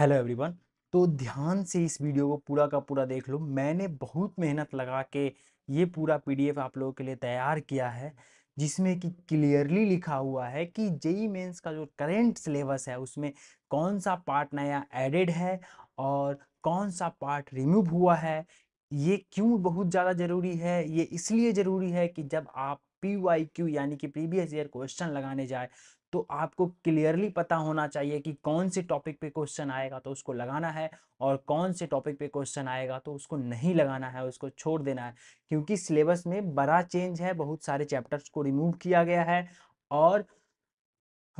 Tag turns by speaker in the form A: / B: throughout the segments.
A: hello everyone तो ध्यान से इस वीडियो को पूरा का पूरा देख लो मैंने बहुत मेहनत लगा के ये पूरा पीडीएफ आप लोगों के लिए तैयार किया है जिसमें कि क्लियरली लिखा हुआ है कि जेई मेंस e का जो करेंट सिलेबस है उसमें कौन सा पार्ट नया एडेड है और कौन सा पार्ट रिमूव हुआ है ये क्यों बहुत ज़्यादा ज़रूरी है ये इसलिए ज़रूरी है कि जब आप पी वाई क्यू यानी कि प्रीवियस ईयर क्वेश्चन लगाने जाए तो आपको क्लियरली पता होना चाहिए कि कौन से टॉपिक पे क्वेश्चन आएगा तो उसको लगाना है और कौन से टॉपिक पे क्वेश्चन आएगा तो उसको नहीं लगाना है उसको छोड़ देना है क्योंकि सिलेबस में बड़ा चेंज है बहुत सारे चैप्टर्स को रिमूव किया गया है और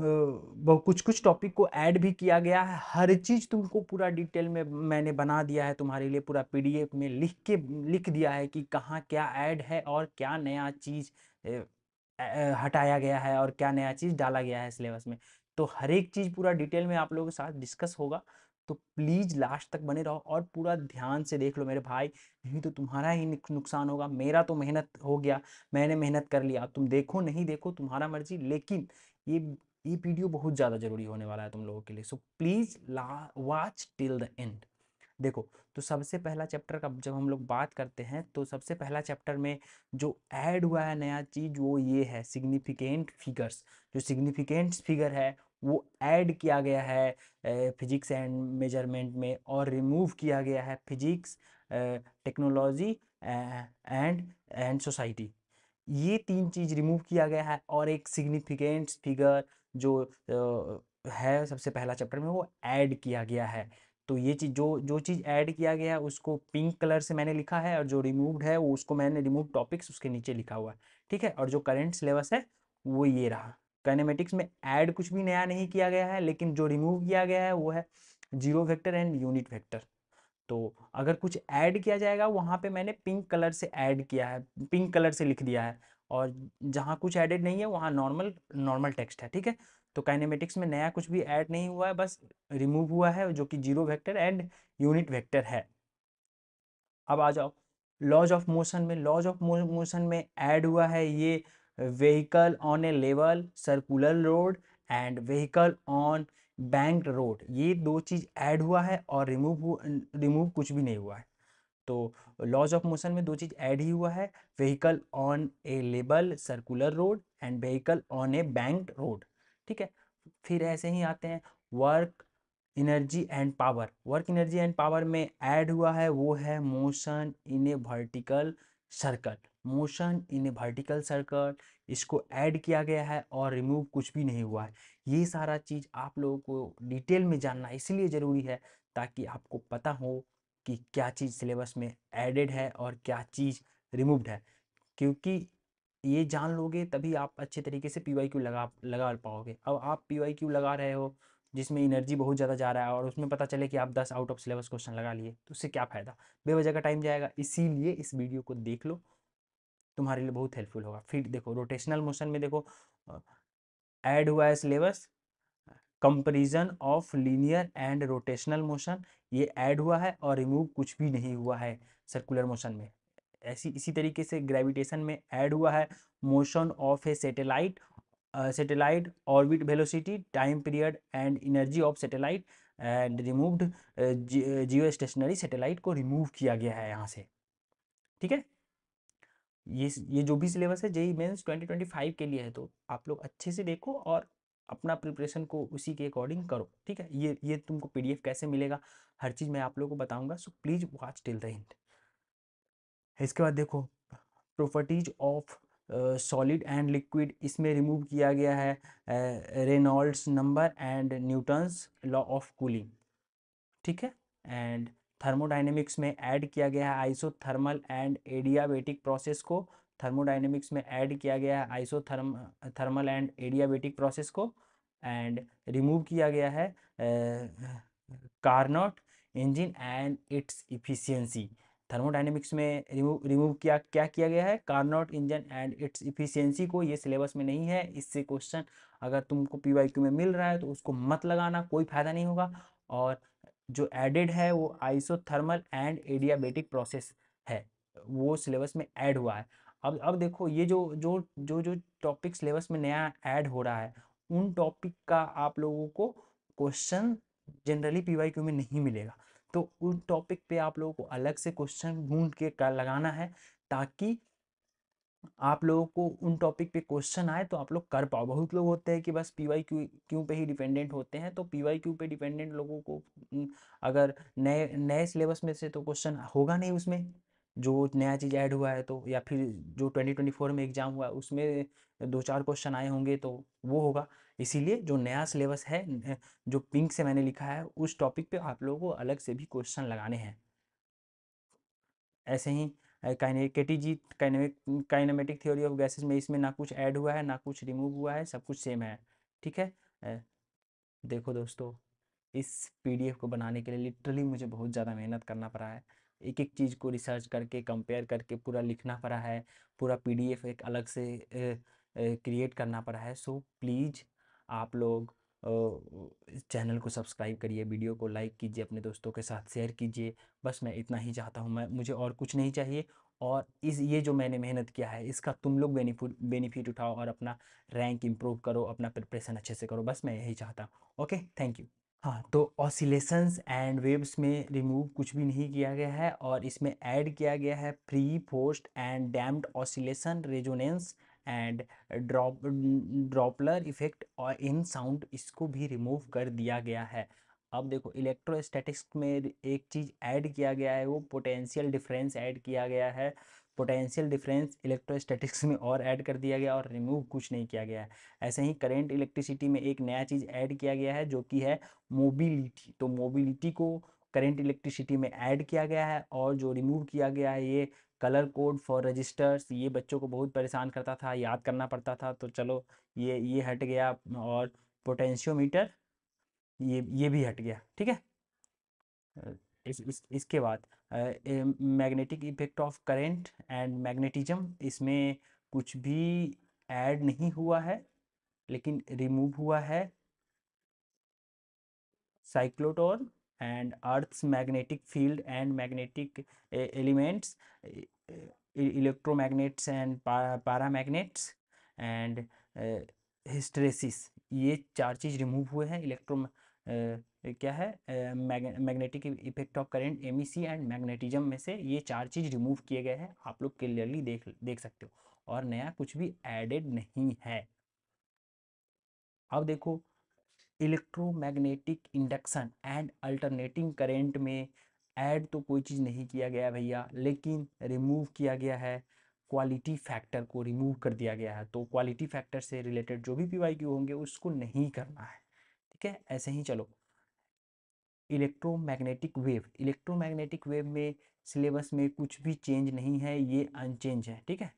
A: कुछ कुछ टॉपिक को ऐड भी किया गया है हर चीज़ तुमको पूरा डिटेल में मैंने बना दिया है तुम्हारे लिए पूरा पीडीएफ में लिख के लिख दिया है कि कहाँ क्या ऐड है और क्या नया चीज़ हटाया गया है और क्या नया चीज़ डाला गया है सिलेबस में तो हर एक चीज़ पूरा डिटेल में आप लोगों के साथ डिस्कस होगा तो प्लीज़ लास्ट तक बने रहो और पूरा ध्यान से देख लो मेरे भाई नहीं तो तुम्हारा ही नुकसान होगा मेरा तो मेहनत हो गया मैंने मेहनत कर लिया तुम देखो नहीं देखो तुम्हारा मर्जी लेकिन ये ये वीडियो बहुत ज़्यादा ज़रूरी होने वाला है तुम लोगों के लिए सो प्लीज़ ला वॉच टिल द एंड देखो तो सबसे पहला चैप्टर का जब हम लोग बात करते हैं तो सबसे पहला चैप्टर में जो ऐड हुआ है नया चीज़ वो ये है सिग्निफिकेंट फिगर्स जो सिग्निफिकेंट फिगर है वो ऐड किया गया है फिजिक्स एंड मेजरमेंट में और रिमूव किया गया है physics technology and and society ये तीन चीज़ रिमूव किया गया है और एक सिग्निफिकेंट फिगर जो है सबसे पहला चैप्टर में वो ऐड किया गया है तो ये चीज़ जो जो चीज़ ऐड किया गया है उसको पिंक कलर से मैंने लिखा है और जो रिमूव्ड है वो उसको मैंने रिमूव टॉपिक्स उसके नीचे लिखा हुआ है ठीक है और जो करेंट सिलेबस है वो ये रहा कैनेमेटिक्स में ऐड कुछ भी नया नहीं किया गया है लेकिन जो रिमूव किया गया है वो है zero vector and unit vector तो अगर कुछ ऐड किया जाएगा वहाँ पे मैंने पिंक कलर से ऐड किया है पिंक कलर से लिख दिया है और जहाँ कुछ एडेड नहीं है वहाँ नॉर्मल नॉर्मल टेक्स्ट है ठीक है तो काइनेमेटिक्स में नया कुछ भी ऐड नहीं हुआ है बस रिमूव हुआ है जो कि zero vector and unit vector है अब आ जाओ लॉज ऑफ मोशन में लॉज ऑफ मोशन में ऐड हुआ है ये vehicle on a level circular road and vehicle on bank road ये दो चीज़ ऐड हुआ है और रिमूव रिमूव कुछ भी नहीं हुआ है तो लॉज ऑफ मोशन में दो चीज़ ऐड ही हुआ है व्हीकल ऑन ए लेबल circular road and vehicle on a bank road ठीक है फिर ऐसे ही आते हैं work energy and power work energy and power में ऐड हुआ है वो है motion in a vertical circle motion in a vertical circle इसको ऐड किया गया है और रिमूव कुछ भी नहीं हुआ है ये सारा चीज़ आप लोगों को डिटेल में जानना इसलिए ज़रूरी है ताकि आपको पता हो कि क्या चीज़ सिलेबस में एडेड है और क्या चीज़ रिमूव्ड है क्योंकि ये जान लोगे तभी आप अच्छे तरीके से पी वाई क्यू लगा लगा पाओगे अब आप पी वाई क्यू लगा रहे हो जिसमें एनर्जी बहुत ज़्यादा जा रहा है और उसमें पता चले कि आप 10 आउट ऑफ सिलेबस क्वेश्चन लगा लिए तो उससे क्या फ़ायदा बेवजह का टाइम जाएगा इसीलिए इस वीडियो को देख लो तुम्हारे लिए बहुत हेल्पफुल होगा फिर देखो रोटेशनल मोशन में देखो ऐड हुआ है syllabus comparison of linear and rotational motion ये ऐड हुआ है और रिमूव कुछ भी नहीं हुआ है सर्कुलर मोशन में ऐसी इसी तरीके से ग्रेविटेशन में ऐड हुआ है motion of a satellite satellite orbit velocity time period and energy of satellite and removed geostationary satellite को रिमूव किया गया है यहाँ से ठीक है ये ये जो भी सिलेबस है जेई मेन्स 2025 के लिए है तो आप लोग अच्छे से देखो और अपना प्रिपरेशन को उसी के अकॉर्डिंग करो ठीक है ये ये तुमको पीडीएफ कैसे मिलेगा हर चीज़ मैं आप लोगों को बताऊंगा so please watch till the end इसके बाद देखो properties of solid and liquid इसमें रिमूव किया गया है Reynolds number and Newton's law of cooling ठीक है एंड थर्मोडाइनमिक्स में ऐड किया गया है आइसोथर्मल एंड एडियाबेटिक प्रोसेस को थर्मोडाइनमिक्स में ऐड किया गया है therm thermal and adiabatic process को एंड रिमूव किया गया है Carnot engine and its efficiency thermodynamics में रिमूव रिमूव किया क्या किया गया है Carnot engine and its efficiency को ये सिलेबस में नहीं है इससे क्वेश्चन अगर तुमको पी में मिल रहा है तो उसको मत लगाना कोई फायदा नहीं होगा और जो एडेड है वो आइसोथर्मल एंड एडियाबेटिक प्रोसेस है वो सिलेबस में ऐड हुआ है अब अब देखो ये जो जो जो जो टॉपिक सिलेबस में नया ऐड हो रहा है उन टॉपिक का आप लोगों को क्वेश्चन जनरली पी में नहीं मिलेगा तो उन टॉपिक पे आप लोगों को अलग से क्वेश्चन ढूंढ के कर लगाना है ताकि आप लोगों को उन टॉपिक पे क्वेश्चन आए तो आप लोग कर पाओ बहुत लोग होते हैं कि बस पी वाई क्यू क्यू पे ही डिपेंडेंट होते हैं तो पी वाई क्यू पे डिपेंडेंट लोगों को अगर नए नए सिलेबस में से तो क्वेश्चन होगा नहीं उसमें जो नया चीज़ ऐड हुआ है तो या फिर जो ट्वेंटी ट्वेंटी फोर में एग्ज़ाम हुआ है उसमें दो चार क्वेश्चन आए होंगे तो वो होगा इसीलिए जो नया सिलेबस है जो पिंक से मैंने लिखा है उस टॉपिक पे आप लोगों को अलग से भी क्वेश्चन लगाने हैं ऐसे ही के T G kinematic theory of gases में इसमें ना कुछ ऐड हुआ है ना कुछ रिमूव हुआ है सब कुछ सेम है ठीक है देखो दोस्तों इस पीडीएफ को बनाने के लिए लिटरली मुझे बहुत ज़्यादा मेहनत करना पड़ा है एक एक चीज़ को रिसर्च करके कंपेयर करके पूरा लिखना पड़ा है पूरा पीडीएफ एक अलग से क्रिएट करना पड़ा है सो प्लीज़ आप लोग चैनल को सब्सक्राइब करिए वीडियो को लाइक कीजिए अपने दोस्तों के साथ शेयर कीजिए बस मैं इतना ही चाहता हूँ मैं मुझे और कुछ नहीं चाहिए और इस ये जो मैंने मेहनत किया है इसका तुम लोग बेनिफिट बेनिफिट उठाओ और अपना रैंक इम्प्रूव करो अपना प्रिपरेशन अच्छे से करो बस मैं यही चाहता हूँ ओके थैंक यू हाँ तो ऑसिलेशंस एंड वेव्स में रिमूव कुछ भी नहीं किया गया है और इसमें ऐड किया गया है free forced and damped oscillation resonance and drop Doppler effect और इन साउंड इसको भी रिमूव कर दिया गया है अब देखो इलेक्ट्रोस्टैटिक्स में एक चीज़ ऐड किया गया है वो पोटेंशियल डिफरेंस ऐड किया गया है पोटेंशियल डिफरेंस इलेक्ट्रोस्टैटिक्स में और ऐड कर दिया गया और रिमूव कुछ नहीं किया गया है ऐसे ही करेंट इलेक्ट्रिसिटी में एक नया चीज़ ऐड किया गया है जो कि है मोबिलिटी तो मोबिलिटी को करेंट इलेक्ट्रिसिटी में ऐड किया गया है और जो रिमूव किया गया है ये कलर कोड फॉर रजिस्टर्स ये बच्चों को बहुत परेशान करता था याद करना पड़ता था तो चलो ये ये हट गया और पोटेंशियोमीटर ये ये भी हट गया ठीक है इस, इस इसके बाद magnetic effect of current and magnetism इसमें कुछ भी ऐड नहीं हुआ है लेकिन रिमूव हुआ है cyclotron and earth's magnetic field and magnetic elements electromagnets and paramagnets and hysteresis ये चार चीज़ रिमूव हुए हैं इलेक्ट्रो क्या है magnetic effect of current um and magnetism में से ये चार चीज़ रिमूव किए गए हैं आप लोग क्लियरली देख देख सकते हो और नया कुछ भी एडेड नहीं है अब देखो electromagnetic induction and alternating current में ऐड तो कोई चीज़ नहीं किया गया भैया लेकिन रिमूव किया गया है क्वालिटी फैक्टर को रिमूव कर दिया गया है तो क्वालिटी फैक्टर से रिलेटेड जो भी पी होंगे उसको नहीं करना है ठीक है ऐसे ही चलो इलेक्ट्रोमैग्नेटिक वेव इलेक्ट्रोमैग्नेटिक वेव में सिलेबस में कुछ भी चेंज नहीं है ये अनचेंज है ठीक है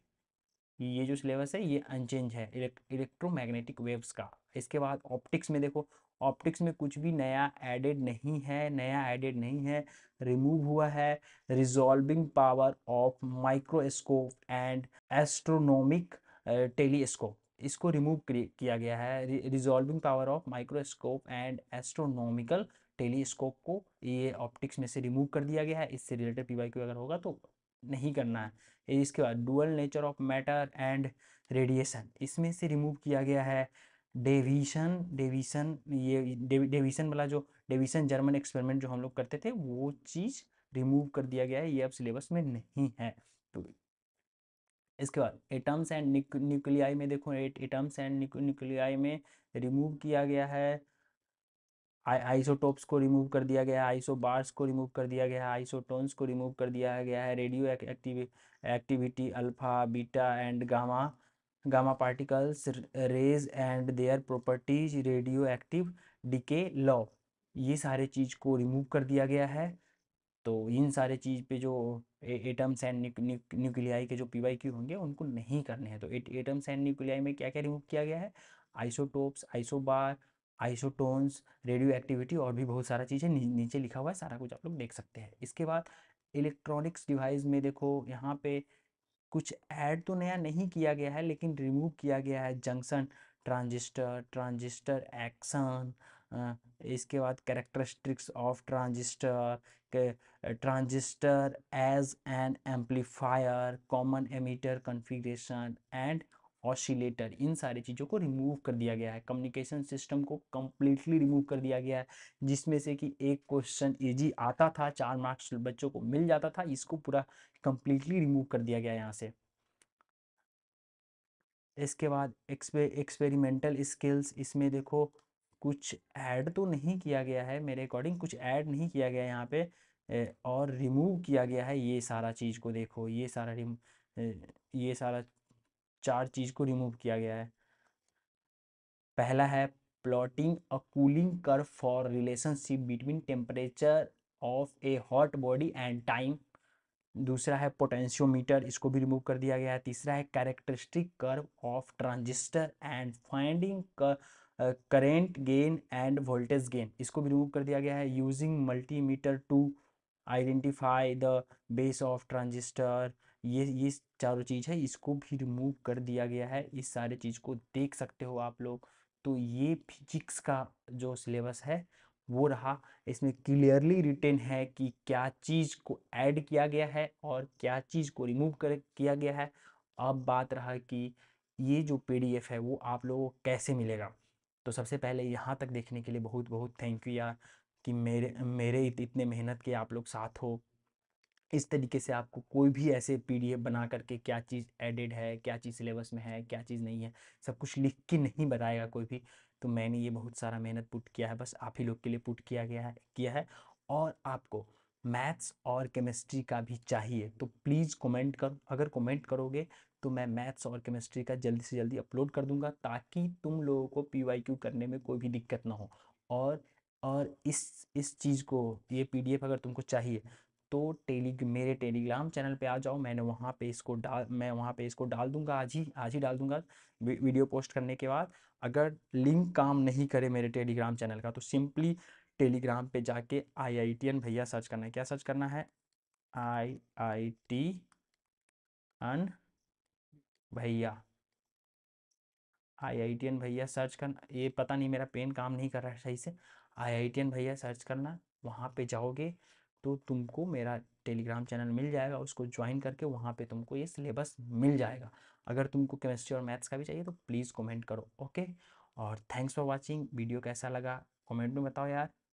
A: ये जो सिलेबस है ये अनचेंज है इलेक्ट्रोमैग्नेटिक वेव्स का इसके बाद ऑप्टिक्स में देखो ऑप्टिक्स में कुछ भी नया एडेड नहीं है नया एडेड नहीं है रिमूव हुआ है resolving power of microscope and astronomic telescope इसको रिमूव किया गया है resolving power of microscope and astronomical telescope को ये ऑप्टिक्स में से रिमूव कर दिया गया है इससे रिलेटेड पी वाई क्यू अगर होगा तो नहीं करना है इसके बाद dual nature of matter and radiation इसमें से रिमूव किया गया है डेविशन डेविशन ये डेविशन वाला जो डेविशन जर्मन एक्सपेरिमेंट जो हम लोग करते थे वो चीज़ रिमूव कर दिया गया है ये अब सिलेबस में नहीं है तो इसके बाद एटम्स एंड न्यूक्लियाई में देखो एट एटम्स एंड न्यूक्लियाई में रिमूव किया गया है आइसोटोप्स को रिमूव कर दिया गया है आइसो बार्स को रिमूव कर दिया गया है आइसोटोन्स को रिमूव कर दिया गया है radioactive activity alpha beta and gamma gamma particles rays and their properties radioactive decay law ये सारे चीज़ को रिमूव कर दिया गया है तो इन सारे चीज़ पे जो एटम्स एंड न्यूक्लियाई के जो पी वाई क्यू होंगे उनको नहीं करने हैं तो एटम्स एंड न्यूक्लियाई में क्या क्या रिमूव किया गया है isotopes isobar isotones radioactivity और भी बहुत सारा चीज़ें नी, नीचे लिखा हुआ है सारा कुछ आप लोग देख सकते हैं इसके बाद इलेक्ट्रॉनिक्स डिवाइस में देखो यहाँ पे कुछ ऐड तो नया नहीं किया गया है लेकिन रिमूव किया गया है जंक्शन ट्रांजिस्टर ट्रांजिस्टर एक्शन इसके बाद characteristics of transistor transistor as an amplifier common emitter configuration and oscillator इन सारी चीज़ों को रिमूव कर दिया गया है कम्युनिकेशन सिस्टम को कम्प्लीटली रिमूव कर दिया गया है जिसमें से कि एक क्वेश्चन इजी आता था चार मार्क्स बच्चों को मिल जाता था इसको पूरा कम्प्लीटली रिमूव कर दिया गया यहाँ से इसके बाद एक्सपे एक्सपेरिमेंटल स्किल्स इसमें देखो कुछ ऐड तो नहीं किया गया है मेरे अकॉर्डिंग कुछ ऐड नहीं किया गया यहाँ पे और रिमूव किया गया है ये सारा चीज़ को देखो ये सारा रिम ये सारा चार चीज़ को रिमूव किया गया है पहला है plotting a cooling curve for relationship between temperature of a hot body and time दूसरा है पोटेंशियोमीटर इसको भी रिमूव कर दिया गया है तीसरा है characteristic curve of transistor and finding current gain and voltage gain इसको भी रिमूव कर दिया गया है using multimeter to identify the base of transistor ये ये चारों चीज़ है इसको भी रिमूव कर दिया गया है इस सारे चीज़ को देख सकते हो आप लोग तो ये फिजिक्स का जो सिलेबस है वो रहा इसमें क्लियरली रिटेन है कि क्या चीज़ को ऐड किया गया है और क्या चीज़ को रिमूव कर किया गया है अब बात रहा कि ये जो पीडीएफ है वो आप लोगों को कैसे मिलेगा तो सबसे पहले यहाँ तक देखने के लिए बहुत बहुत थैंक यू यार कि मेरे मेरे इतने मेहनत के आप लोग साथ हो इस तरीके से आपको कोई भी ऐसे पीडीएफ बना करके क्या चीज़ एडेड है क्या चीज़ सिलेबस में है क्या चीज़ नहीं है सब कुछ लिख के नहीं बताएगा कोई भी तो मैंने ये बहुत सारा मेहनत पुट किया है बस आप ही लोग के लिए पुट किया गया है किया है और आपको मैथ्स और केमिस्ट्री का भी चाहिए तो प्लीज़ कमेंट करो अगर कमेंट करोगे तो मैं मैथ्स और केमिस्ट्री का जल्दी से जल्दी अपलोड कर दूंगा ताकि तुम लोगों को पी करने में कोई भी दिक्कत ना हो और और इस इस चीज़ को ये पीडीएफ अगर तुमको चाहिए तो टेली मेरे टेलीग्राम चैनल पे आ जाओ मैंने वहाँ पे इसको डाल मैं वहाँ पे इसको डाल दूंगा आज ही आज ही डाल दूंगा वीडियो पोस्ट करने के बाद अगर लिंक काम नहीं करे मेरे टेलीग्राम चैनल का तो सिंपली टेलीग्राम पे जाके आई आई टी एन भैया सर्च करना है क्या सर्च करना है आई आई टी एन भैया आई आई टी एन भैया सर्च करना ये पता नहीं मेरा पेन काम नहीं कर रहा है सही से आई आई टी एन भैया सर्च करना वहाँ पे जाओगे तो तुमको मेरा टेलीग्राम चैनल मिल जाएगा उसको ज्वाइन करके वहाँ पे तुमको ये सिलेबस मिल जाएगा अगर तुमको केमिस्ट्री और मैथ्स का भी चाहिए तो प्लीज़ कमेंट करो ओके और थैंक्स फॉर वाचिंग वीडियो कैसा लगा कमेंट में बताओ यार